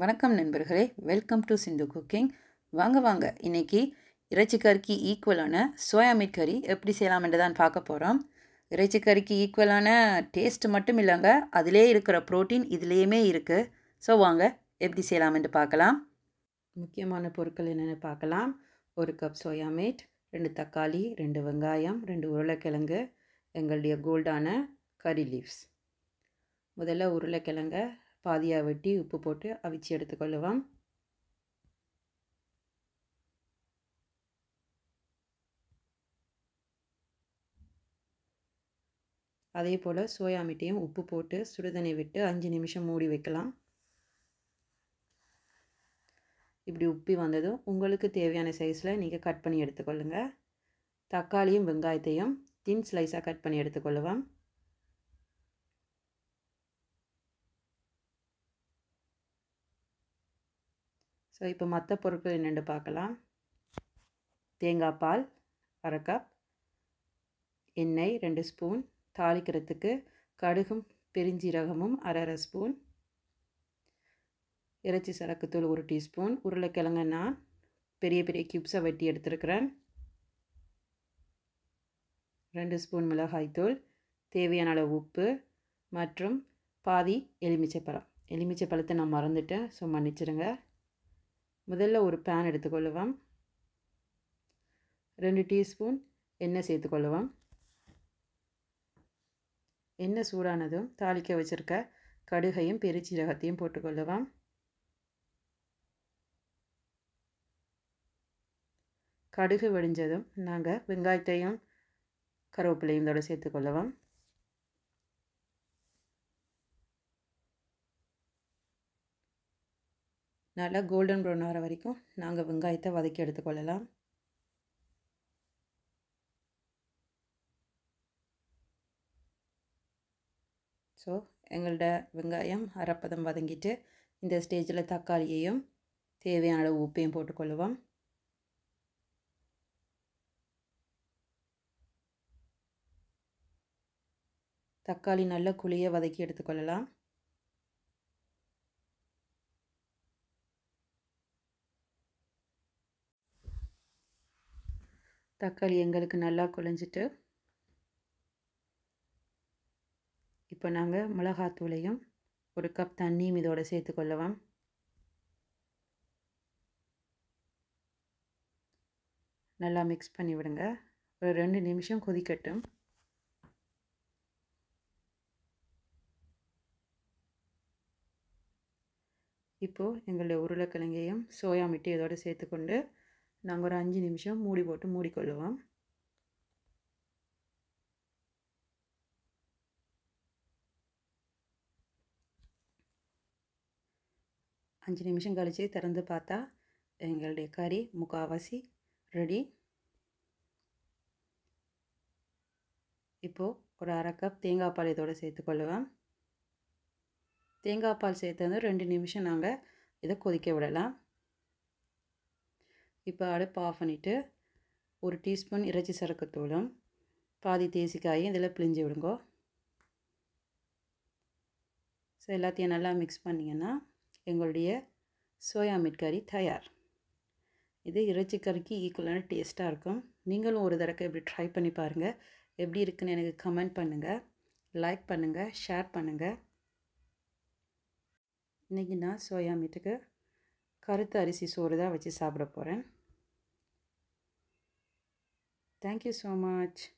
வணக்கம் நண்பர்களே welcome to Sindhu cooking வாங்க வாங்க இன்றைக்கி இறைச்சி கறிக்கு ஈக்குவலான சோயா மீட் கறி எப்படி என்று தான் பார்க்க போகிறோம் இறைச்சி கறிக்கு ஈக்குவலான டேஸ்ட் மட்டும் இல்லைங்க அதிலே இருக்கிற ப்ரோட்டீன் இதுலேயுமே இருக்குது ஸோ வாங்க எப்படி என்று பார்க்கலாம் முக்கியமான பொருட்கள் என்னென்னு பார்க்கலாம் ஒரு கப் சோயா மீட் ரெண்டு தக்காளி ரெண்டு வெங்காயம் ரெண்டு உருளைக்கிழங்கு எங்களுடைய கோல்டான கறி லீவ்ஸ் முதல்ல உருளைக்கிழங்கை பாதியாக வெட்டி உப்பு போட்டு அவிச்சு எடுத்துக்கொள்ளுவோம் அதே போல் சோயா மீட்டையும் உப்பு போட்டு சுடுதண்ணி விட்டு அஞ்சு நிமிஷம் மூடி வைக்கலாம் இப்படி உப்பி வந்ததும் உங்களுக்கு தேவையான சைஸில் நீங்கள் கட் பண்ணி எடுத்துக்கொள்ளுங்கள் தக்காளியும் வெங்காயத்தையும் தின் ஸ்லைஸாக கட் பண்ணி எடுத்துக்கொள்ளுவேன் ஸோ இப்போ மற்ற பொருட்கள் என்னென்று பார்க்கலாம் தேங்காய் பால் அரை கப் எண்ணெய் ரெண்டு ஸ்பூன் தாளிக்கிறதுக்கு கடுகும் பெருஞ்சீரகமும் அரை அரை ஸ்பூன் இறைச்சி சரக்குத்தூள் ஒரு டீஸ்பூன் உருளைக்கிழங்கு நான் பெரிய பெரிய க்யூப்ஸை வெட்டி எடுத்துருக்கிறேன் ரெண்டு ஸ்பூன் மிளகாய்த்தூள் தேவையான அளவு உப்பு மற்றும் பாதி எலுமிச்சை பழம் எலுமிச்சை பழத்தை நான் மறந்துட்டேன் ஸோ மன்னிச்சிடுங்க முதல்ல ஒரு பேன் எடுத்துக்கொள்ளுவோம் ரெண்டு டீஸ்பூன் எண்ணெய் சேர்த்துக்கொள்ளுவோம் எண்ணெய் சூடானதும் தாளிக்க வச்சுருக்க கடுகையும் பெருச்சீரகத்தையும் போட்டுக்கொள்ளுவோம் கடுகு வெடிஞ்சதும் நாங்கள் வெங்காயத்தையும் கருவேப்பிலையும் இதோட சேர்த்துக்கொள்ளுவோம் நல்லா கோல்டன் ப்ரௌன் ஆகிற வரைக்கும் நாங்கள் வெங்காயத்தை வதக்கி எடுத்துக்கொள்ளலாம் ஸோ எங்கள்ட வெங்காயம் அரைப்பதம் வதங்கிட்டு இந்த ஸ்டேஜில் தக்காளியையும் தேவையான அளவு உப்பையும் போட்டுக்கொள்ளுவோம் தக்காளி நல்ல குழியை வதக்கி எடுத்துக்கொள்ளலாம் தக்காளி எங்களுக்கு நல்லா குழஞ்சிட்டு இப்போ நாங்கள் மிளகாத்தூளையும் ஒரு கப் தண்ணியும் இதோடு கொள்ளவோம் நல்லா மிக்ஸ் பண்ணி விடுங்க ஒரு ரெண்டு நிமிஷம் கொதிக்கட்டும் இப்போது எங்களுடைய உருளைக்கிழங்கையும் சோயா மிட்டி இதோடு சேர்த்துக்கொண்டு நாங்கள் ஒரு அஞ்சு நிமிஷம் மூடி போட்டு மூடிக்கொள்ளுவோம் அஞ்சு நிமிஷம் கழித்து திறந்து பார்த்தா எங்களுடைய கறி முக்காவாசி ரெடி இப்போது ஒரு அரை கப் தேங்காய் பால் இதோடு சேர்த்துக்கொள்ளுவோம் தேங்காய் பால் சேர்த்து வந்து ரெண்டு நிமிஷம் நாங்கள் இதை கொதிக்க விடலாம் இப்போ அடுப்பு ஆஃப் பண்ணிவிட்டு ஒரு டீஸ்பூன் இறைச்சி தூளும் பாதி தேசிக்காயும் இதில் பிழிஞ்சு விடுங்கோ ஸோ எல்லாத்தையும் நல்லா மிக்ஸ் பண்ணிங்கன்னா எங்களுடைய சோயா மீட் கறி தயார் இது இறைச்சி கறிக்கு ஈக்குவலான டேஸ்ட்டாக இருக்கும் நீங்களும் ஒரு தடவை இப்படி ட்ரை பண்ணி பாருங்கள் எப்படி இருக்குன்னு எனக்கு கமெண்ட் பண்ணுங்கள் லைக் பண்ணுங்கள் ஷேர் பண்ணுங்கள் இன்றைக்கி நான் சோயா மீட்டுக்கு கருத்து அரிசி சோறு தான் வச்சு சாப்பிட போகிறேன் Thank you so much.